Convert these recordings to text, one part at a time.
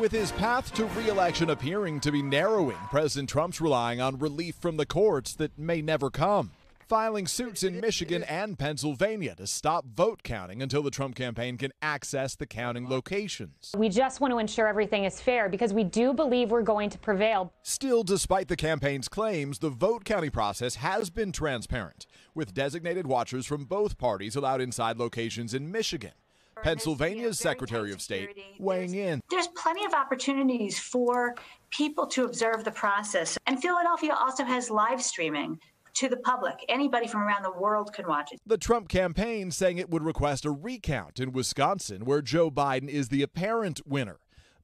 With his path to reelection appearing to be narrowing, President Trump's relying on relief from the courts that may never come. Filing suits in Michigan and Pennsylvania to stop vote counting until the Trump campaign can access the counting locations. We just want to ensure everything is fair because we do believe we're going to prevail. Still, despite the campaign's claims, the vote counting process has been transparent, with designated watchers from both parties allowed inside locations in Michigan. Pennsylvania's Secretary of State weighing in. There's plenty of opportunities for people to observe the process. And Philadelphia also has live streaming to the public. Anybody from around the world can watch it. The Trump campaign saying it would request a recount in Wisconsin, where Joe Biden is the apparent winner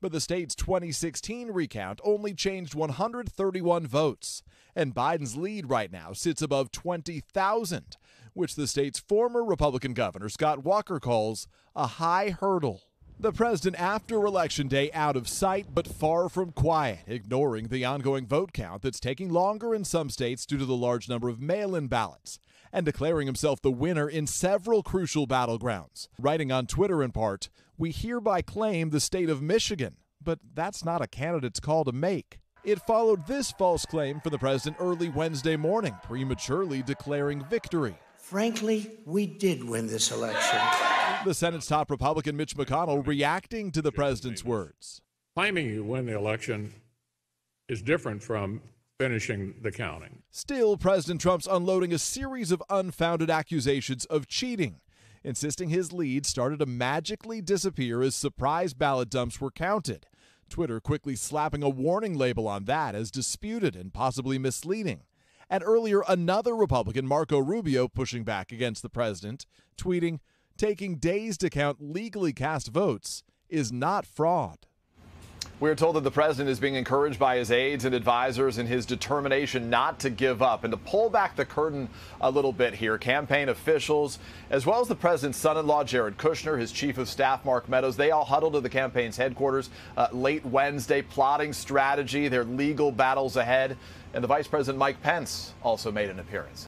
the state's 2016 recount only changed 131 votes, and Biden's lead right now sits above 20,000, which the state's former Republican governor Scott Walker calls a high hurdle. The president after Election Day out of sight but far from quiet, ignoring the ongoing vote count that's taking longer in some states due to the large number of mail in ballots, and declaring himself the winner in several crucial battlegrounds. Writing on Twitter in part, We hereby claim the state of Michigan, but that's not a candidate's call to make. It followed this false claim from the president early Wednesday morning, prematurely declaring victory. Frankly, we did win this election. The Senate's top Republican, Mitch McConnell, reacting to the president's words. Claiming you win the election is different from finishing the counting. Still, President Trump's unloading a series of unfounded accusations of cheating, insisting his lead started to magically disappear as surprise ballot dumps were counted. Twitter quickly slapping a warning label on that as disputed and possibly misleading. And earlier, another Republican, Marco Rubio, pushing back against the president, tweeting, taking days to count legally cast votes is not fraud. We are told that the president is being encouraged by his aides and advisors in his determination not to give up and to pull back the curtain a little bit here. Campaign officials, as well as the president's son in law, Jared Kushner, his chief of staff, Mark Meadows, they all huddled to the campaign's headquarters uh, late Wednesday, plotting strategy, their legal battles ahead. And the vice president, Mike Pence, also made an appearance.